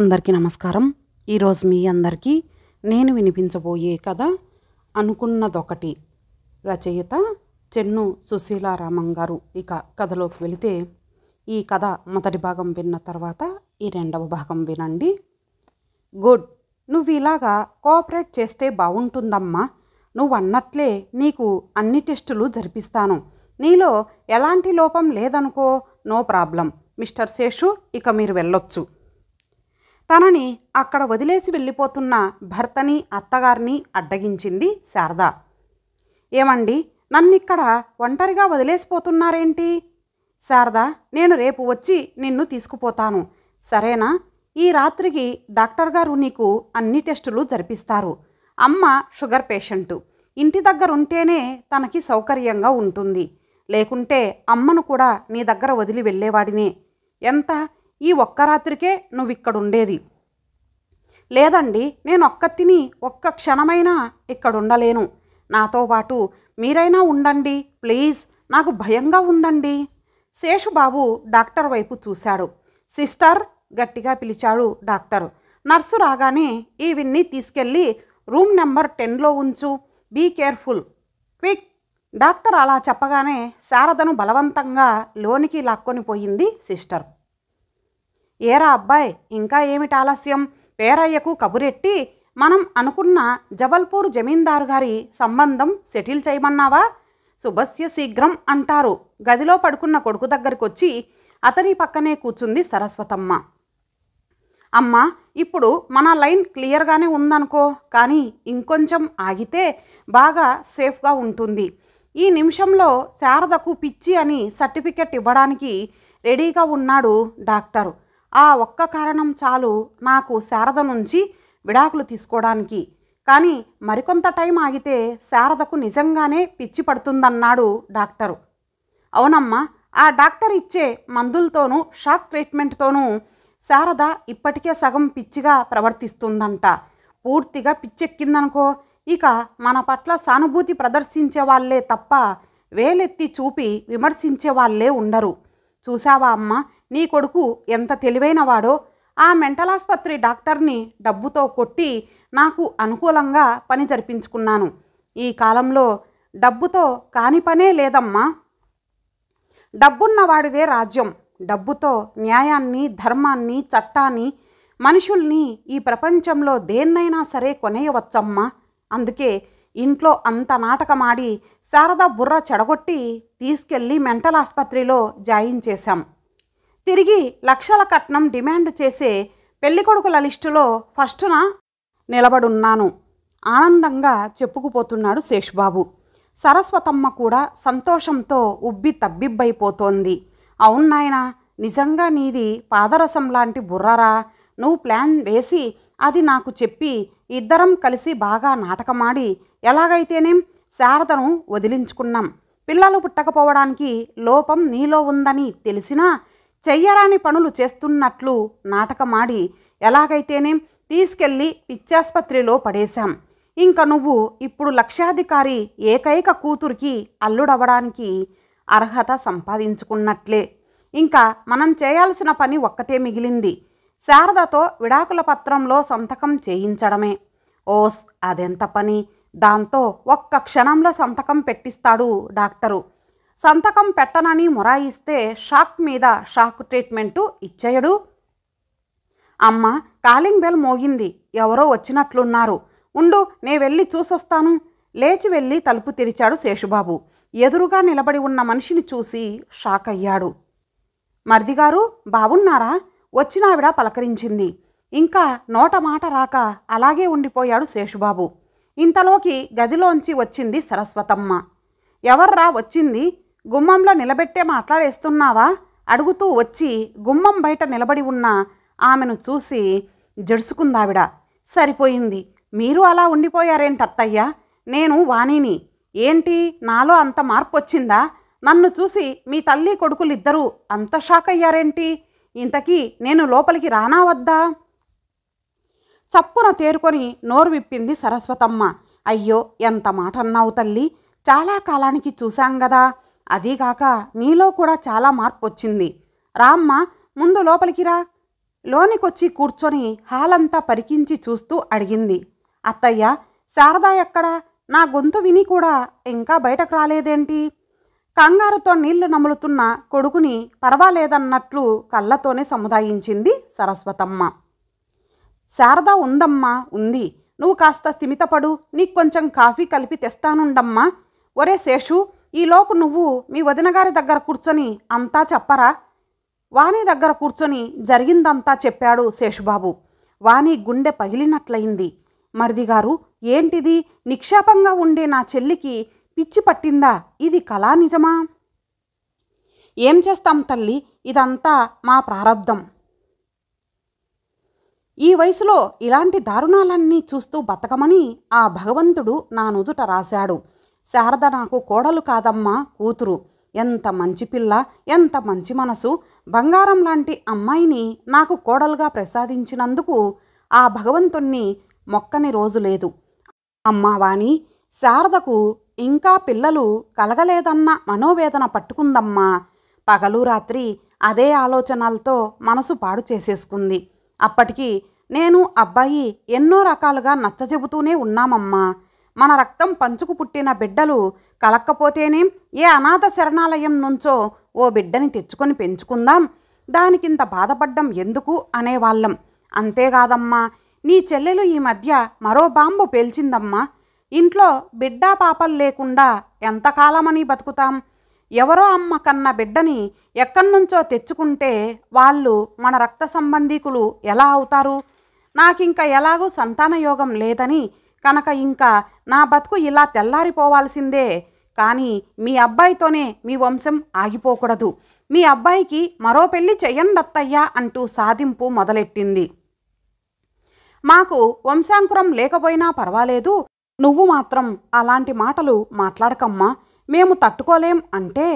అందరికీ నమస్కారం ఈరోజు మీ అందరికీ నేను వినిపించబోయే కథ అనుకున్నదొకటి రచయిత చెన్ను సుశీలారామం గారు ఇక కథలోకి వెళితే ఈ కథ మొదటి భాగం విన్న తర్వాత ఈ రెండవ భాగం వినండి గుడ్ నువ్వు ఇలాగా కోఆపరేట్ చేస్తే బాగుంటుందమ్మా నువ్వు అన్నట్లే నీకు అన్ని టెస్టులు జరిపిస్తాను నీలో ఎలాంటి లోపం లేదనుకో నో ప్రాబ్లం మిస్టర్ శేషు ఇక మీరు వెళ్ళొచ్చు తనని అక్కడ వదిలేసి వెళ్ళిపోతున్న భర్తని అత్తగారిని అడ్డగించింది శారద ఏమండి నన్నిక్కడ ఒంటరిగా వదిలేసిపోతున్నారేంటి శారద నేను రేపు వచ్చి నిన్ను తీసుకుపోతాను సరేనా ఈ రాత్రికి డాక్టర్ గారు నీకు అన్ని టెస్టులు జరిపిస్తారు అమ్మ షుగర్ పేషెంటు ఇంటి దగ్గరుంటేనే తనకి సౌకర్యంగా ఉంటుంది లేకుంటే అమ్మను కూడా నీ దగ్గర వదిలి వెళ్ళేవాడినే ఎంత ఈ ఒక్క రాత్రికే నువ్వు ఇక్కడ ఉండేది లేదండి నేను ఒక్క తిని ఒక్క క్షణమైనా ఇక్కడ ఉండలేను నాతో పాటు మీరైనా ఉండండి ప్లీజ్ నాకు భయంగా ఉందండి శేషుబాబు డాక్టర్ వైపు చూశాడు సిస్టర్ గట్టిగా పిలిచాడు డాక్టర్ నర్సు రాగానే ఈవిన్ని తీసుకెళ్ళి రూమ్ నెంబర్ టెన్లో ఉంచు బీ కేర్ఫుల్ క్విక్ డాక్టర్ అలా చెప్పగానే శారదను బలవంతంగా లోనికి లాక్కొని పోయింది సిస్టర్ ఏరా అబ్బాయ్ ఇంకా ఏమిటి ఆలస్యం పేరయ్యకు కబురెట్టి మనం అనుకున్న జబల్పూర్ జమీందారు గారి సంబంధం సెటిల్ చేయమన్నావా శుభస్య శీఘ్రం అంటారు గదిలో పడుకున్న కొడుకు దగ్గరికొచ్చి అతని పక్కనే కూర్చుంది సరస్వతమ్మ అమ్మ ఇప్పుడు మన లైన్ క్లియర్గానే ఉందనుకో కానీ ఇంకొంచెం ఆగితే బాగా సేఫ్గా ఉంటుంది ఈ నిమిషంలో శారదకు పిచ్చి అని సర్టిఫికెట్ ఇవ్వడానికి రెడీగా ఉన్నాడు డాక్టరు ఆ ఒక్క కారణం చాలు నాకు శారద నుంచి విడాకులు తీసుకోవడానికి కానీ మరికొంత టైం ఆగితే శారదకు నిజంగానే పిచ్చి పడుతుందన్నాడు డాక్టరు అవునమ్మా ఆ డాక్టర్ ఇచ్చే మందులతోనూ షాక్ ట్రీట్మెంట్తోనూ శారద ఇప్పటికే సగం పిచ్చిగా ప్రవర్తిస్తుందంట పూర్తిగా పిచ్చెక్కిందనుకో ఇక మన పట్ల సానుభూతి ప్రదర్శించే వాళ్ళే తప్ప వేలెత్తి చూపి విమర్శించే వాళ్ళే ఉండరు చూసావా అమ్మ నీ కొడుకు ఎంత తెలివైనవాడో ఆ మెంటల్ ఆసుపత్రి డాక్టర్ని డబ్బుతో కొట్టి నాకు అనుకూలంగా పని జరిపించుకున్నాను ఈ కాలంలో డబ్బుతో కాని పనే లేదమ్మా డబ్బున్నవాడిదే రాజ్యం డబ్బుతో న్యాయాన్ని ధర్మాన్ని చట్టాన్ని మనుషుల్ని ఈ ప్రపంచంలో దేన్నైనా సరే కొనేయవచ్చమ్మా అందుకే ఇంట్లో అంత నాటకమాడి శారదా బుర్ర చెడగొట్టి తీసుకెళ్ళి మెంటల్ ఆసుపత్రిలో జాయిన్ చేశాం తిరిగి లక్షల కట్నం డిమాండ్ చేసే పెళ్ళికొడుకుల లిస్టులో ఫస్టున నిలబడున్నాను ఆనందంగా చెప్పుకుపోతున్నాడు శేష్బాబు సరస్వతమ్మ కూడా సంతోషంతో ఉబ్బి తబ్బిబ్బైపోతోంది అవునాయనా నిజంగా నీది పాదరసం లాంటి బుర్రరా నువ్వు ప్లాన్ వేసి అది నాకు చెప్పి ఇద్దరం కలిసి బాగా నాటకమాడి ఎలాగైతేనేం శారదను వదిలించుకున్నాం పిల్లలు పుట్టకపోవడానికి లోపం నీలో ఉందని తెలిసినా చెయ్యరాని పనులు చేస్తున్నట్లు నాటకమాడి ఎలాగైతేనేం తీసుకెళ్ళి పిచ్చాసుపత్రిలో పడేశాం ఇంక నువ్వు ఇప్పుడు లక్షాధికారి ఏకైక కూతురికి అల్లుడవడానికి అర్హత సంపాదించుకున్నట్లే ఇంకా మనం చేయాల్సిన పని ఒక్కటే మిగిలింది శారదతో విడాకుల పత్రంలో సంతకం చేయించడమే ఓస్ అదెంత పని దాంతో ఒక్క క్షణంలో సంతకం పెట్టిస్తాడు డాక్టరు సంతకం పెట్టనని మొరాయిస్తే షాక్ మీద షాక్ ట్రీట్మెంటు ఇచ్చేయడు అమ్మ కాలింగ్ బెల్ మోగింది ఎవరో వచ్చినట్లున్నారు ఉండు నే వెళ్ళి చూసొస్తాను లేచి వెళ్ళి తలుపు తెరిచాడు శేషుబాబు ఎదురుగా నిలబడి ఉన్న మనిషిని చూసి షాక్ అయ్యాడు మర్దిగారు బావున్నారా వచ్చినావిడ పలకరించింది ఇంకా నోట మాట రాక అలాగే ఉండిపోయాడు శేషుబాబు ఇంతలోకి గదిలోంచి వచ్చింది సరస్వతమ్మ ఎవర్రా వచ్చింది గుమ్మంలో నిలబెట్టే మాట్లాడేస్తున్నావా అడుగుతూ వచ్చి గుమ్మం బయట నిలబడి ఉన్న ఆమెను చూసి జడుసుకుందావిడ సరిపోయింది మీరు అలా ఉండిపోయారేంటత్తయ్యా నేను వాణిని ఏంటి నాలో అంత మార్పు వచ్చిందా నన్ను చూసి మీ తల్లి కొడుకులిద్దరూ అంత షాక్ అయ్యారేంటి ఇంతకీ నేను లోపలికి రానా వద్దా చప్పున తేరుకొని నోరు విప్పింది సరస్వతమ్మ అయ్యో ఎంత మాట అన్నావు తల్లి చాలా కాలానికి చూశాం కదా అదీగాక నీలో కూడా చాలా మార్పు వచ్చింది రామ్మ ముందు లోపలికి రా లోనికొచ్చి కూర్చొని హాలంతా పరికించి చూస్తూ అడిగింది అత్తయ్య శారదా ఎక్కడా నా గొంతు విని కూడా ఇంకా బయటకు రాలేదేంటి కంగారుతో నీళ్లు నములుతున్న కొడుకుని పర్వాలేదన్నట్లు కళ్ళతోనే సముదాయించింది సరస్వతమ్మ శారద ఉందమ్మా ఉంది నువ్వు కాస్త స్థిమితపడు నీకు కొంచెం కాఫీ కలిపి తెస్తానుండమ్మా ఒరే శేషు ఈలోపు నువ్వు మీ వదినగారి దగ్గర కూర్చొని అంతా చెప్పరా వాణి దగ్గర కూర్చొని జరిగిందంతా చెప్పాడు శేషుబాబు వాణి గుండె పగిలినట్లయింది మరిదిగారు ఏంటిది నిక్షేపంగా ఉండే నా చెల్లికి పిచ్చి పట్టిందా ఇది కళా నిజమా ఏం చేస్తాం తల్లి ఇదంతా మా ప్రారంధం ఈ వయసులో ఇలాంటి దారుణాలన్నీ చూస్తూ బతకమని ఆ భగవంతుడు నా నుదుట రాశాడు శారద నాకు కోడలు కాదమ్మా కూతురు ఎంత మంచి పిల్ల ఎంత మంచి మనసు బంగారం లాంటి అమ్మాయిని నాకు కోడలుగా ప్రసాదించినందుకు ఆ భగవంతుణ్ణి మొక్కని రోజు లేదు అమ్మావాణి శారదకు ఇంకా పిల్లలు కలగలేదన్న మనోవేదన పట్టుకుందమ్మా పగలు రాత్రి అదే ఆలోచనలతో మనసు పాడు చేసేసుకుంది అప్పటికి నేను అబ్బాయి ఎన్నో రకాలుగా నచ్చజెబుతూనే ఉన్నామమ్మా మన రక్తం పంచుకు పుట్టిన బిడ్డలు కలక్కపోతేనేం ఏ అనాథ శరణాలయం నుంచో ఓ బిడ్డని తెచ్చుకొని పెంచుకుందాం దానికింత బాధపడ్డం ఎందుకు అనేవాళ్ళం అంతేకాదమ్మా నీ చెల్లెలు ఈ మధ్య మరో బాంబు పేల్చిందమ్మా ఇంట్లో బిడ్డా పాపలు లేకుండా ఎంతకాలమని బతుకుతాం ఎవరో అమ్మ కన్న బిడ్డని ఎక్కడి నుంచో తెచ్చుకుంటే వాళ్ళు మన రక్త సంబంధీకులు ఎలా అవుతారు నాకింక ఎలాగూ సంతాన యోగం లేదని కనుక ఇంకా నా బతుకు ఇలా తెల్లారిపోవాల్సిందే కానీ మీ అబ్బాయితోనే మీ వంశం ఆగిపోకూడదు మీ అబ్బాయికి మరో పెళ్లి చెయ్యందత్తయ్యా అంటూ సాధింపు మొదలెట్టింది మాకు వంశాంకురం లేకపోయినా పర్వాలేదు నువ్వు మాత్రం అలాంటి మాటలు మాట్లాడకమ్మా మేము తట్టుకోలేం అంటే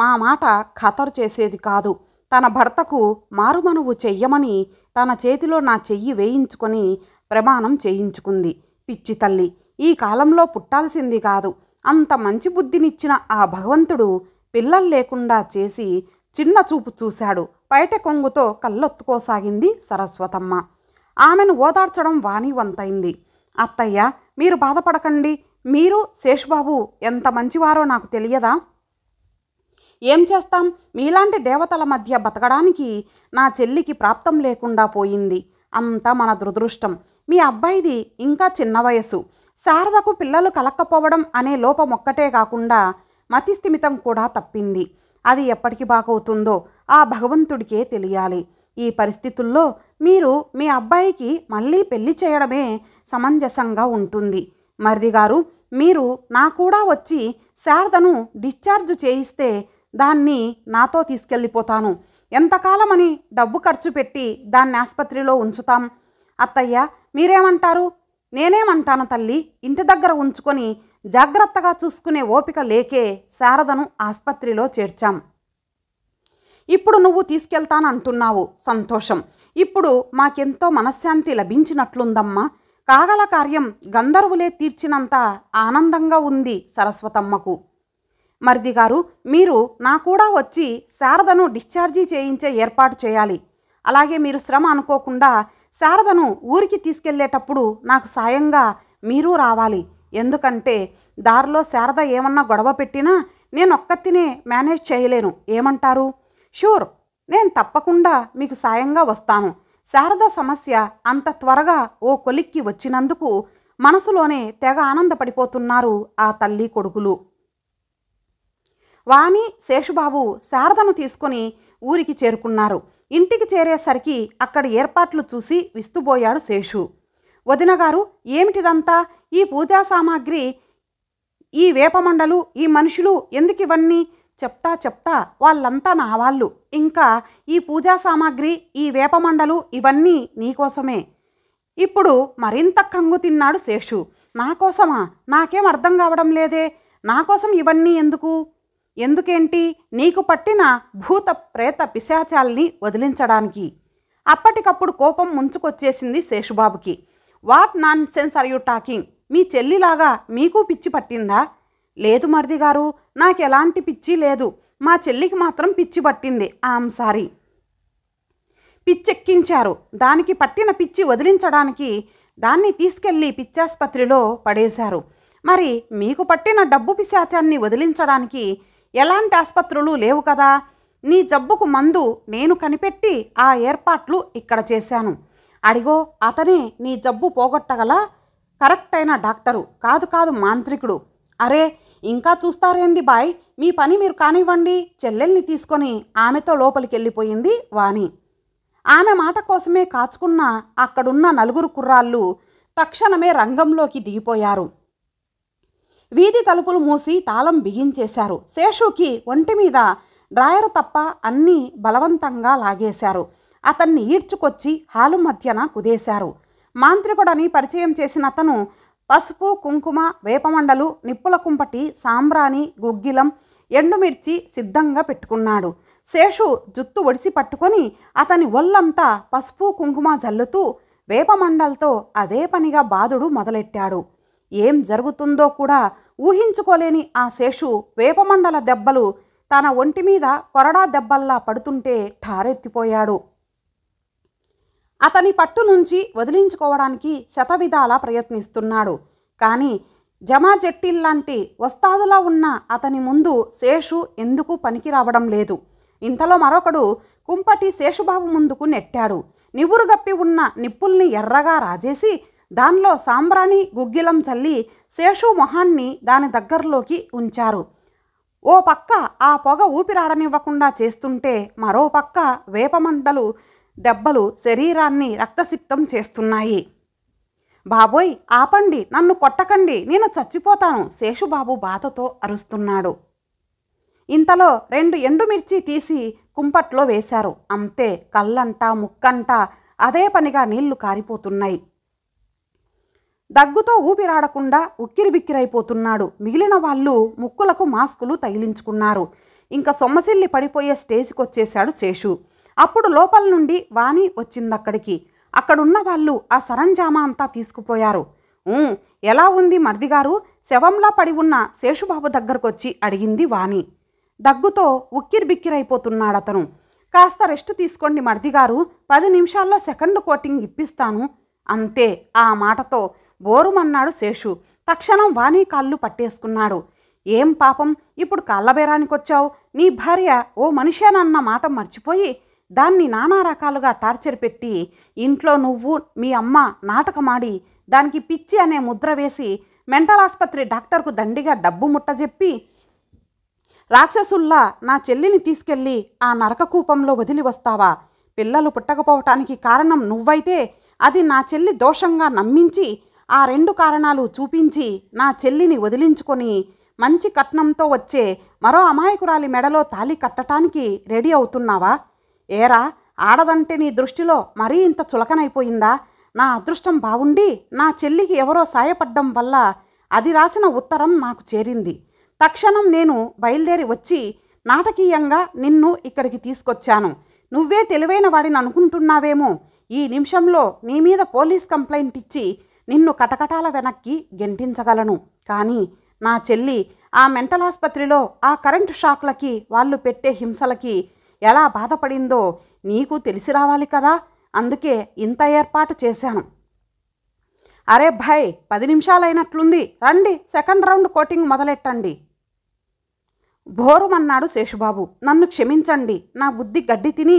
మా మాట ఖతరు చేసేది కాదు తన భర్తకు మారుమనువు చెయ్యమని తన చేతిలో నా చెయ్యి వేయించుకొని ప్రమాణం చేయించుకుంది పిచ్చి తల్లి ఈ కాలంలో పుట్టాల్సింది కాదు అంత మంచి బుద్ధినిచ్చిన ఆ భగవంతుడు పిల్లలు లేకుండా చేసి చిన్న చూపు చూశాడు బయట కొంగుతో కళ్ళొత్తుకోసాగింది సరస్వతమ్మ ఆమెను ఓదార్చడం వాణి వంతైంది అత్తయ్య మీరు బాధపడకండి మీరు శేష్బాబు ఎంత మంచివారో నాకు తెలియదా ఏం చేస్తాం మీలాంటి దేవతల మధ్య బతకడానికి నా చెల్లికి ప్రాప్తం లేకుండా పోయింది అంతా మన దురదృష్టం మీ అబ్బాయిది ఇంకా చిన్న వయసు శారదకు పిల్లలు కలక్కపోవడం అనే లోపం ఒక్కటే కాకుండా మతిస్థిమితం కూడా తప్పింది అది ఎప్పటికి బాగవుతుందో ఆ భగవంతుడికే తెలియాలి ఈ పరిస్థితుల్లో మీరు మీ అబ్బాయికి మళ్ళీ పెళ్లి చేయడమే సమంజసంగా ఉంటుంది మరిదిగారు మీరు నా కూడా వచ్చి శారదను డిశ్చార్జ్ చేయిస్తే దాన్ని నాతో తీసుకెళ్ళిపోతాను ఎంతకాలమని డబ్బు ఖర్చు పెట్టి దాన్ని ఆసుపత్రిలో ఉంచుతాం అత్తయ్య మీరేమంటారు నేనేమంటాను తల్లి ఇంటి దగ్గర ఉంచుకొని జాగ్రత్తగా చూసుకునే ఓపిక లేకే శారదను ఆసుపత్రిలో చేర్చాం ఇప్పుడు నువ్వు తీసుకెళ్తానంటున్నావు సంతోషం ఇప్పుడు మాకెంతో మనశ్శాంతి లభించినట్లుందమ్మా కాగల కార్యం గంధర్వులే తీర్చినంత ఆనందంగా ఉంది సరస్వతమ్మకు మరిది గారు మీరు నా కూడా వచ్చి శారదను డిశ్చార్జీ చేయించే ఏర్పాటు చేయాలి అలాగే మీరు శ్రమ అనుకోకుండా శారదను ఊరికి తీసుకెళ్లేటప్పుడు నాకు సాయంగా మీరు రావాలి ఎందుకంటే దారిలో శారద ఏమన్నా గొడవ పెట్టినా నేను ఒక్కతినే మేనేజ్ చేయలేను ఏమంటారు షూర్ నేను తప్పకుండా మీకు సాయంగా వస్తాను శారద సమస్య అంత త్వరగా ఓ కొలిక్కి వచ్చినందుకు మనసులోనే తెగ ఆనందపడిపోతున్నారు ఆ తల్లి కొడుకులు వాణి శేషుబాబు శారదను తీసుకొని ఊరికి చేరుకున్నారు ఇంటికి చేరేసరికి అక్కడ ఏర్పాట్లు చూసి విస్తుబోయాడు శేషు వదినగారు ఏమిటిదంతా ఈ పూజా సామాగ్రి ఈ వేపమండలు ఈ మనుషులు ఎందుకు ఇవన్నీ చెప్తా చెప్తా వాళ్ళంతా నా వాళ్ళు ఇంకా ఈ పూజా సామాగ్రి ఈ వేపమండలు ఇవన్నీ నీకోసమే ఇప్పుడు మరింత కంగు తిన్నాడు శేషు నా కోసమా నాకేం అర్థం కావడం లేదే నా కోసం ఇవన్నీ ఎందుకు ఎందుకేంటి నీకు పట్టిన భూత ప్రేత పిశాచాల్ని వదిలించడానికి అప్పటికప్పుడు కోపం ముంచుకొచ్చేసింది శేషుబాబుకి what nonsense are you talking మీ చెల్లిలాగా మీకు పిచ్చి పట్టిందా లేదు మరిది గారు నాకు ఎలాంటి పిచ్చి లేదు మా చెల్లికి మాత్రం పిచ్చి పట్టింది ఆమ్ సారీ పిచ్చెక్కించారు దానికి పట్టిన పిచ్చి వదిలించడానికి దాన్ని తీసుకెళ్లి పిచ్చాసుపత్రిలో పడేశారు మరి మీకు పట్టిన డబ్బు పిశాచాన్ని వదిలించడానికి ఎలాంటి ఆసుపత్రులు లేవు కదా నీ జబ్బుకు మందు నేను కనిపెట్టి ఆ ఏర్పాట్లు ఇక్కడ చేశాను అడిగో అతనే నీ జబ్బు పోగొట్టగల కరెక్ట్ అయిన డాక్టరు కాదు కాదు మాంత్రికుడు అరే ఇంకా చూస్తారేంది బాయ్ మీ పని మీరు కానివ్వండి చెల్లెల్ని తీసుకొని ఆమెతో లోపలికి వెళ్ళిపోయింది వాణి ఆమె మాట కోసమే కాచుకున్న అక్కడున్న నలుగురు కుర్రాళ్ళు తక్షణమే రంగంలోకి దిగిపోయారు వీధి తలుపులు మూసి తాళం బిగించేశారు శేషుకి ఒంటి మీద డ్రాయరు తప్ప అన్నీ బలవంతంగా లాగేశారు అతన్ని ఈడ్చుకొచ్చి హాలు మధ్యన కుదేశారు మాంత్రికుడని పరిచయం చేసిన అతను పసుపు కుంకుమ వేపమండలు నిప్పుల కుంపటి సాంబ్రాణి గుగ్గిలం ఎండుమిర్చి సిద్ధంగా పెట్టుకున్నాడు శేషు జుత్తు ఒడిసి పట్టుకొని అతని ఒళ్ళంతా పసుపు కుంకుమ జల్లుతూ వేపమండలతో అదే పనిగా బాధుడు మొదలెట్టాడు ఏం జరుగుతుందో కూడా ఊహించుకోలేని ఆ శేషు వేపమండల దెబ్బలు తన ఒంటి మీద కొరడా దెబ్బల్లా పడుతుంటే ఠారెత్తిపోయాడు అతని పట్టు నుంచి వదిలించుకోవడానికి శతవిధాలా ప్రయత్నిస్తున్నాడు కానీ జమా జట్టిల్లాంటి వస్తాదులా ఉన్న అతని ముందు శేషు ఎందుకు పనికి రావడం లేదు ఇంతలో మరొకడు కుంపటి శేషుబాబు ముందుకు నెట్టాడు నివురుగప్పి ఉన్న నిప్పుల్ని ఎర్రగా రాజేసి దానిలో సాంబ్రాణి గుగ్గిలం చల్లి శేషు మొహాన్ని దాని దగ్గరలోకి ఉంచారు ఓ పక్క ఆ పొగ ఊపిరాడనివ్వకుండా చేస్తుంటే మరో పక్క వేపమంటలు దెబ్బలు శరీరాన్ని రక్తసిక్తం చేస్తున్నాయి బాబోయ్ ఆపండి నన్ను కొట్టకండి నేను చచ్చిపోతాను శేషుబాబు బాధతో అరుస్తున్నాడు ఇంతలో రెండు ఎండుమిర్చి తీసి కుంపట్లో వేశారు అంతే కళ్ళంట ముక్కంట అదే పనిగా నీళ్లు కారిపోతున్నాయి దగ్గుతో ఊపిరాడకుండా ఉక్కిరిబిక్కిరైపోతున్నాడు మిగిలిన వాళ్ళు ముక్కులకు మాస్కులు తగిలించుకున్నారు ఇంకా సొమ్మసిల్లి పడిపోయే స్టేజ్కి వచ్చేశాడు శేషు అప్పుడు లోపల నుండి వాణి వచ్చిందక్కడికి అక్కడున్న వాళ్ళు ఆ సరంజామా అంతా తీసుకుపోయారు ఎలా ఉంది మర్దిగారు శవంలా పడి ఉన్న శేషుబాబు దగ్గరకొచ్చి అడిగింది వాణి దగ్గుతో ఉక్కిరిబిక్కిరైపోతున్నాడతను కాస్త రెస్ట్ తీసుకోండి మర్దిగారు పది నిమిషాల్లో సెకండ్ కోటింగ్ ఇప్పిస్తాను అంతే ఆ మాటతో బోరుమన్నాడు శేషు తక్షణం వాణి కాళ్ళు పట్టేసుకున్నాడు ఏం పాపం ఇప్పుడు వచ్చావు నీ భార్య ఓ మనిషేనన్న మాట మర్చిపోయి దాన్ని నానా రకాలుగా టార్చర్ పెట్టి ఇంట్లో నువ్వు మీ అమ్మ నాటకమాడి దానికి పిచ్చి అనే ముద్ర వేసి మెంటల్ ఆసుపత్రి డాక్టర్కు దండిగా డబ్బు ముట్టజెప్పి రాక్షసుల్లా నా చెల్లిని తీసుకెళ్ళి ఆ నరకకూపంలో వదిలి వస్తావా పిల్లలు పుట్టకపోవటానికి కారణం నువ్వైతే అది నా చెల్లి దోషంగా నమ్మించి ఆ రెండు కారణాలు చూపించి నా చెల్లిని వదిలించుకొని మంచి కట్నంతో వచ్చే మరో అమాయకురాలి మెడలో తాలి కట్టటానికి రెడీ అవుతున్నావా ఏరా ఆడదంటే నీ దృష్టిలో మరీ ఇంత చులకనైపోయిందా నా అదృష్టం బాగుండి నా చెల్లికి ఎవరో సాయపడ్డం వల్ల అది రాసిన ఉత్తరం నాకు చేరింది తక్షణం నేను బయలుదేరి వచ్చి నాటకీయంగా నిన్ను ఇక్కడికి తీసుకొచ్చాను నువ్వే తెలివైన వాడిని అనుకుంటున్నావేమో ఈ నిమిషంలో నీ మీద పోలీస్ కంప్లైంట్ ఇచ్చి నిన్ను కటకటాల వెనక్కి గెంటించగలను కానీ నా చెల్లి ఆ మెంటల్ ఆసుపత్రిలో ఆ కరెంటు షాక్లకి వాళ్ళు పెట్టే హింసలకి ఎలా బాధపడిందో నీకు తెలిసి రావాలి కదా అందుకే ఇంత ఏర్పాటు చేశాను అరే భాయ్ పది నిమిషాలైనట్లుంది రండి సెకండ్ రౌండ్ కోటింగ్ మొదలెట్టండి భోరుమన్నాడు శేషుబాబు నన్ను క్షమించండి నా బుద్ధి గడ్డి తిని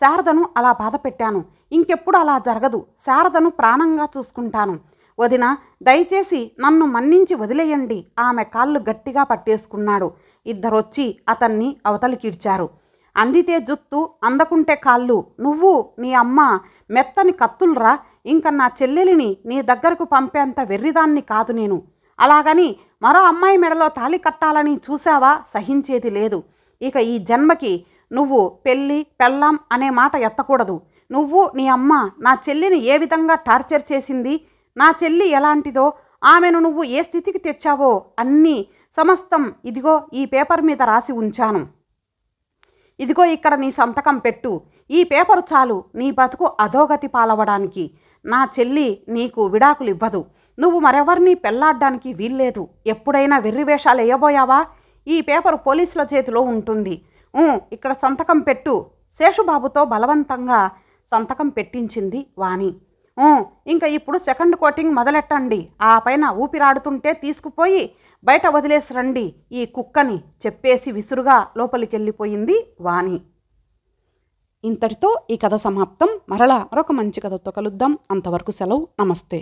శారదను అలా బాధపెట్టాను ఇంకెప్పుడు అలా జరగదు శారదను ప్రాణంగా చూసుకుంటాను వదిన దయచేసి నన్ను మన్నించి వదిలేయండి ఆమె కాళ్ళు గట్టిగా పట్టేసుకున్నాడు ఇద్దరొచ్చి అతన్ని అవతలికిడ్చారు అందితే జుత్తు అందకుంటే కాళ్ళు నువ్వు నీ అమ్మ మెత్తని కత్తులరా ఇంక నా చెల్లెలిని నీ దగ్గరకు పంపేంత వెర్రిదాన్ని కాదు నేను అలాగని మరో అమ్మాయి మెడలో తాళి కట్టాలని చూసావా సహించేది లేదు ఇక ఈ జన్మకి నువ్వు పెళ్ళి పెళ్ళాం అనే మాట ఎత్తకూడదు నువ్వు నీ అమ్మ నా చెల్లిని ఏ విధంగా టార్చర్ చేసింది నా చెల్లి ఎలాంటిదో ఆమెను నువ్వు ఏ స్థితికి తెచ్చావో అన్నీ సమస్తం ఇదిగో ఈ పేపర్ మీద రాసి ఉంచాను ఇదిగో ఇక్కడ నీ సంతకం పెట్టు ఈ పేపరు చాలు నీ బతుకు అధోగతి పాలవడానికి నా చెల్లి నీకు విడాకులు ఇవ్వదు నువ్వు మరెవరిని పెళ్లాడడానికి వీల్లేదు ఎప్పుడైనా వెర్రివేషాలు వేయబోయావా ఈ పేపరు పోలీసుల చేతిలో ఉంటుంది ఇక్కడ సంతకం పెట్టు శేషుబాబుతో బలవంతంగా సంతకం పెట్టించింది వాణి ఇంకా ఇప్పుడు సెకండ్ కోటింగ్ మొదలెట్టండి ఆ పైన ఊపిరాడుతుంటే తీసుకుపోయి బయట వదిలేసి రండి ఈ కుక్కని చెప్పేసి విసురుగా లోపలికి వెళ్ళిపోయింది వాణి ఇంతటితో ఈ కథ సమాప్తం మరలా మరొక మంచి కథతో కలుద్దాం అంతవరకు సెలవు నమస్తే